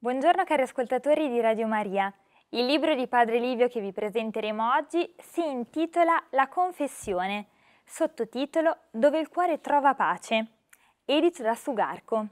Buongiorno cari ascoltatori di Radio Maria. Il libro di Padre Livio che vi presenteremo oggi si intitola La Confessione, sottotitolo Dove il cuore trova pace, edito da Sugarco.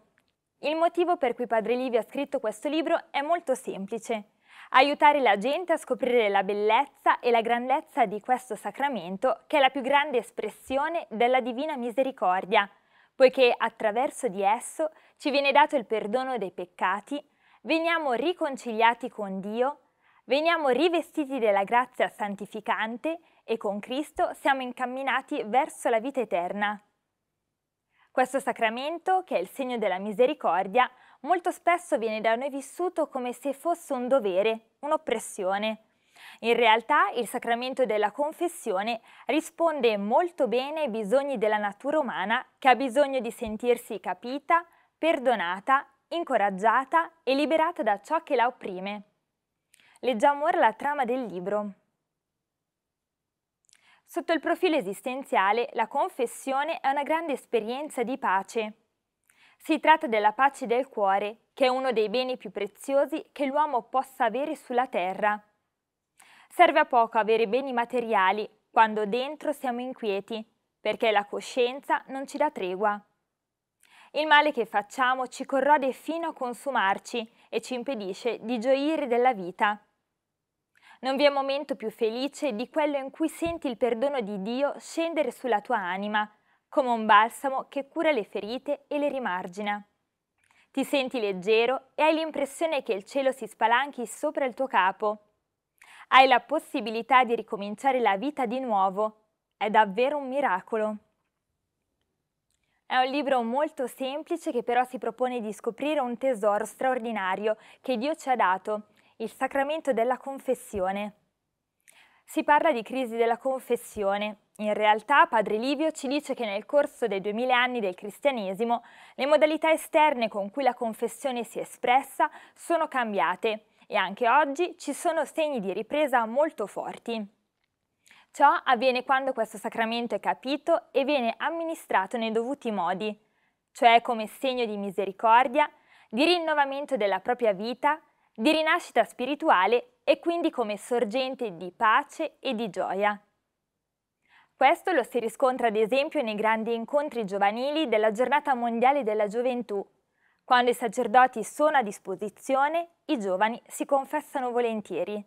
Il motivo per cui Padre Livio ha scritto questo libro è molto semplice. Aiutare la gente a scoprire la bellezza e la grandezza di questo sacramento che è la più grande espressione della divina misericordia, poiché attraverso di esso ci viene dato il perdono dei peccati, veniamo riconciliati con Dio, veniamo rivestiti della grazia santificante e con Cristo siamo incamminati verso la vita eterna. Questo sacramento, che è il segno della misericordia, molto spesso viene da noi vissuto come se fosse un dovere, un'oppressione. In realtà il sacramento della confessione risponde molto bene ai bisogni della natura umana che ha bisogno di sentirsi capita, perdonata incoraggiata e liberata da ciò che la opprime. Leggiamo ora la trama del libro. Sotto il profilo esistenziale, la confessione è una grande esperienza di pace. Si tratta della pace del cuore, che è uno dei beni più preziosi che l'uomo possa avere sulla terra. Serve a poco avere beni materiali quando dentro siamo inquieti, perché la coscienza non ci dà tregua. Il male che facciamo ci corrode fino a consumarci e ci impedisce di gioire della vita. Non vi è momento più felice di quello in cui senti il perdono di Dio scendere sulla tua anima, come un balsamo che cura le ferite e le rimargina. Ti senti leggero e hai l'impressione che il cielo si spalanchi sopra il tuo capo. Hai la possibilità di ricominciare la vita di nuovo. È davvero un miracolo. È un libro molto semplice che però si propone di scoprire un tesoro straordinario che Dio ci ha dato, il sacramento della confessione. Si parla di crisi della confessione. In realtà Padre Livio ci dice che nel corso dei 2000 anni del cristianesimo le modalità esterne con cui la confessione si è espressa sono cambiate e anche oggi ci sono segni di ripresa molto forti. Ciò avviene quando questo sacramento è capito e viene amministrato nei dovuti modi, cioè come segno di misericordia, di rinnovamento della propria vita, di rinascita spirituale e quindi come sorgente di pace e di gioia. Questo lo si riscontra ad esempio nei grandi incontri giovanili della Giornata Mondiale della Gioventù, quando i sacerdoti sono a disposizione, i giovani si confessano volentieri.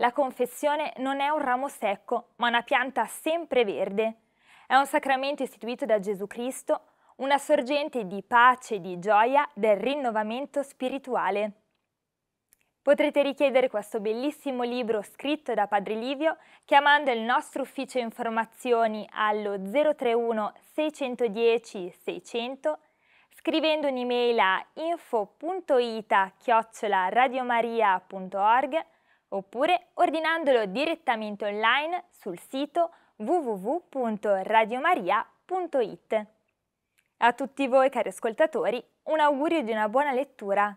La confessione non è un ramo secco, ma una pianta sempre verde. È un sacramento istituito da Gesù Cristo, una sorgente di pace e di gioia del rinnovamento spirituale. Potrete richiedere questo bellissimo libro scritto da Padre Livio chiamando il nostro ufficio informazioni allo 031 610 600, scrivendo un'email a info.ita-radiomaria.org oppure ordinandolo direttamente online sul sito www.radiomaria.it. A tutti voi cari ascoltatori un augurio di una buona lettura